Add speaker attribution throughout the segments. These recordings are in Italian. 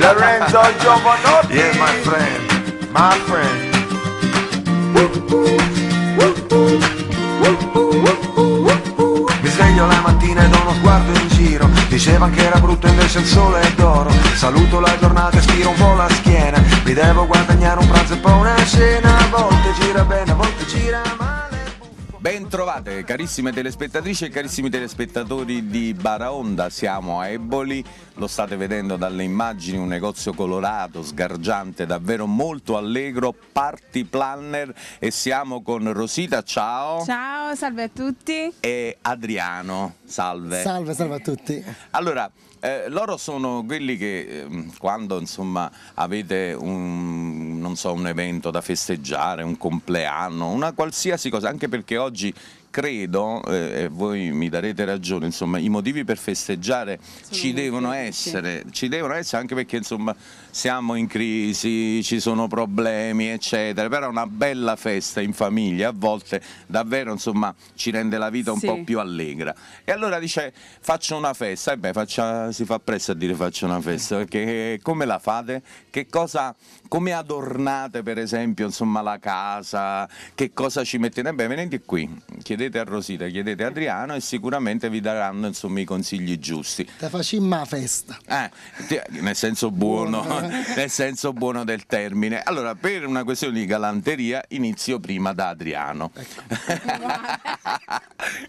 Speaker 1: Lorenzo Giovanotti. Yeah, my friend. My friend.
Speaker 2: Mi sveglio la mattina e do uno sguardo in giro Diceva che era brutto invece il sole è d'oro Saluto
Speaker 1: la giornata e stiro un po' la schiena Mi devo guadagnare un pranzo e poi una cena A volte gira bene, a volte gira male Bentrovate carissime telespettatrici e carissimi telespettatori di Baraonda, siamo a Eboli, lo state vedendo dalle immagini, un negozio colorato, sgargiante, davvero molto allegro, party planner e siamo con Rosita, ciao!
Speaker 3: Ciao, salve a tutti!
Speaker 1: E Adriano, salve! Salve,
Speaker 2: salve a tutti!
Speaker 1: Allora, eh, loro sono quelli che eh, quando insomma avete un so, un evento da festeggiare, un compleanno, una qualsiasi cosa, anche perché oggi credo, eh, e eh, voi mi darete ragione, insomma, i motivi per festeggiare ci devono, essere, ci devono essere, anche perché insomma, siamo in crisi, ci sono problemi, eccetera, però una bella festa in famiglia a volte davvero insomma, ci rende la vita un sì. po' più allegra. E allora dice faccio una festa, e beh faccia, si fa presto a dire faccio una festa, perché come la fate? Che cosa, come adornate per esempio insomma, la casa? Che cosa ci mettete? E beh venite qui, chiedete chiedete a Rosita, chiedete a Adriano e sicuramente vi daranno insomma, i consigli giusti. Te
Speaker 2: facimma la festa.
Speaker 1: Eh, nel senso buono, eh. nel senso buono del termine. Allora, per una questione di galanteria inizio prima da Adriano. Ecco.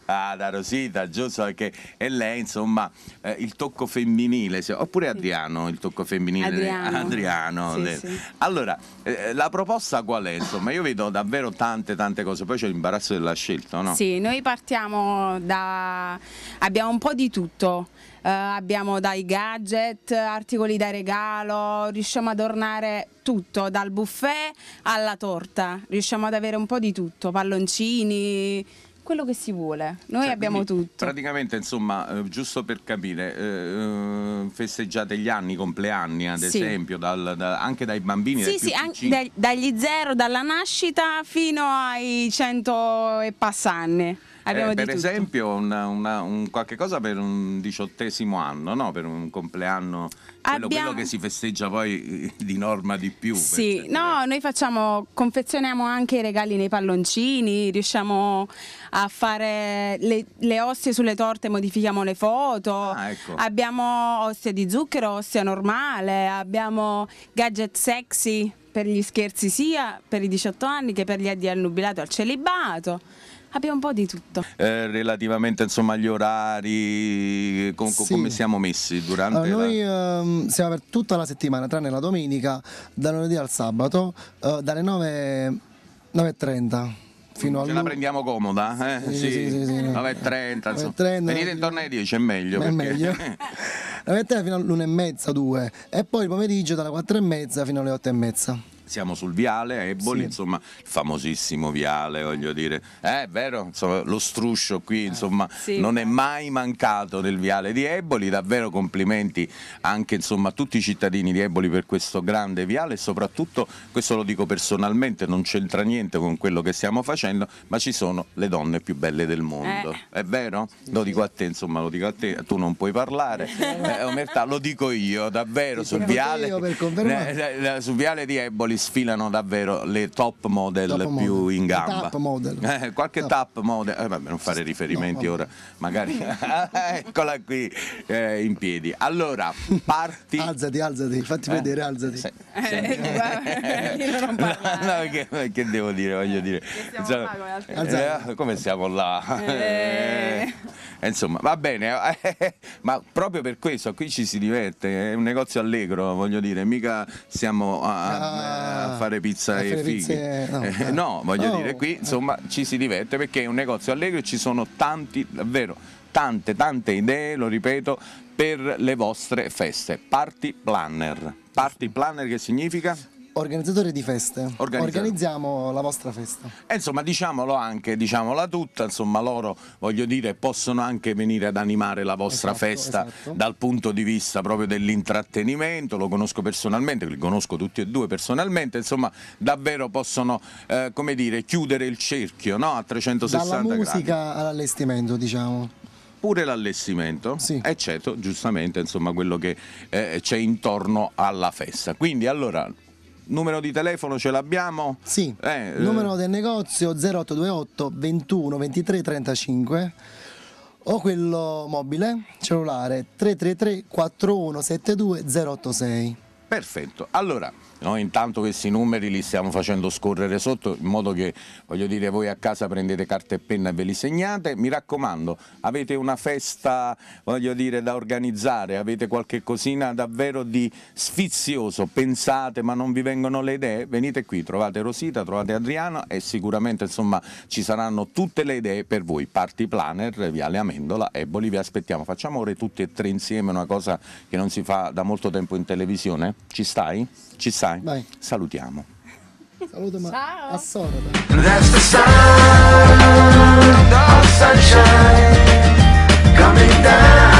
Speaker 1: ah, da Rosita, giusto perché è lei insomma eh, il tocco femminile, cioè, oppure Adriano il tocco femminile. Adriano. Adriano sì, sì. Allora, eh, la proposta qual è? Insomma, io vedo davvero tante tante cose, poi c'è l'imbarazzo della scelta, no? Sì
Speaker 3: perché noi partiamo da... abbiamo un po' di tutto, eh, abbiamo dai gadget, articoli da regalo, riusciamo ad ornare tutto, dal buffet alla torta, riusciamo ad avere un po' di tutto, palloncini, quello che si vuole. Noi cioè, abbiamo
Speaker 1: tutto. Praticamente, insomma, eh, giusto per capire, eh, eh, festeggiate gli anni, i compleanni, ad sì. esempio, dal, da, anche dai bambini. Sì, dai sì,
Speaker 3: anche dagli zero, dalla nascita fino ai cento e passanni. Abbiamo eh, per tutto. esempio
Speaker 1: una, una, un qualche cosa per un diciottesimo anno, no? per un compleanno, quello, Abbiamo... quello, che si festeggia poi eh, di norma di più. Sì,
Speaker 3: perché... no, noi facciamo, confezioniamo anche i regali nei palloncini, riusciamo a fare le, le ostie sulle torte, modifichiamo le foto, ah, ecco. abbiamo ostie di zucchero, ostia normale, abbiamo gadget sexy per gli scherzi sia per i 18 anni che per gli addi al nubilato al celibato abbiamo un po' di tutto.
Speaker 1: Eh, relativamente insomma, agli orari, con, sì. come siamo messi durante? Allora, noi
Speaker 2: la... ehm, siamo per tutta la settimana, tranne la domenica, da lunedì al sabato, eh, dalle 9, 9.30 fino Ce la
Speaker 1: prendiamo comoda, eh? sì, sì, sì, sì 9.30, venite intorno alle 10 è meglio. È meglio.
Speaker 2: La fino all'1.30, 2 e poi il pomeriggio dalle 4.30 fino alle 8.30
Speaker 1: siamo sul viale Eboli, sì. insomma, il famosissimo viale, voglio dire, eh, è vero, insomma, lo struscio qui, eh, insomma, sì. non è mai mancato nel viale di Eboli, davvero complimenti anche insomma, a tutti i cittadini di Eboli per questo grande viale e soprattutto, questo lo dico personalmente, non c'entra niente con quello che stiamo facendo, ma ci sono le donne più belle del mondo, eh. è vero? Lo dico a te, insomma, lo dico a te, tu non puoi parlare, eh, omertà, lo dico io, davvero, sul viale, io per eh, eh, sul viale di Eboli lì sfilano davvero le top model top più model. in gamba. Eh, qualche top, top model, eh, vabbè, non fare riferimenti no, ora, magari eccola qui eh, in piedi. Allora,
Speaker 2: parti. alzati, alzati, fatti eh? vedere, alzati. Se, eh, se...
Speaker 3: Eh,
Speaker 1: no, no, che, che, devo dire, voglio dire. Siamo Insomma, là, come siamo là? Insomma, va bene, ma proprio per questo qui ci si diverte, è un negozio allegro, voglio dire, mica siamo a, ah, a ah, fare pizza e fare eh, No, voglio dire, qui insomma ci si diverte perché è un negozio allegro e ci sono tanti, davvero, tante, tante idee, lo ripeto, per le vostre feste. Party planner. Party planner che significa?
Speaker 2: organizzatori di feste, organizziamo la vostra festa.
Speaker 1: E eh, insomma diciamolo anche, diciamola tutta, insomma loro voglio dire possono anche venire ad animare la vostra esatto, festa esatto. dal punto di vista proprio dell'intrattenimento, lo conosco personalmente, li conosco tutti e due personalmente, insomma davvero possono eh, come dire chiudere il cerchio no? a 360 Dalla gradi. Dalla
Speaker 2: musica all'allestimento diciamo
Speaker 1: pure l'allestimento, sì. eccetto eh, giustamente insomma, quello che eh, c'è intorno alla festa. Quindi allora numero di telefono ce l'abbiamo? Sì, eh, eh. numero
Speaker 2: del negozio 0828 21 23 35 o quello mobile cellulare 333 41 72 086.
Speaker 1: Perfetto, allora No? Intanto questi numeri li stiamo facendo scorrere sotto in modo che voglio dire voi a casa prendete carta e penna e ve li segnate. Mi raccomando, avete una festa voglio dire, da organizzare, avete qualche cosina davvero di sfizioso, pensate ma non vi vengono le idee, venite qui, trovate Rosita, trovate Adriano e sicuramente insomma, ci saranno tutte le idee per voi. Party Planner, Viale Amendola e Bolivia aspettiamo, facciamo ore tutti e tre insieme, una cosa che non si fa da molto tempo in televisione. Ci stai? Ci stai? Vai, Vai. salutiamo.
Speaker 2: Saluto ma Ciao. assorata. That's the sound of sunshine
Speaker 1: coming down.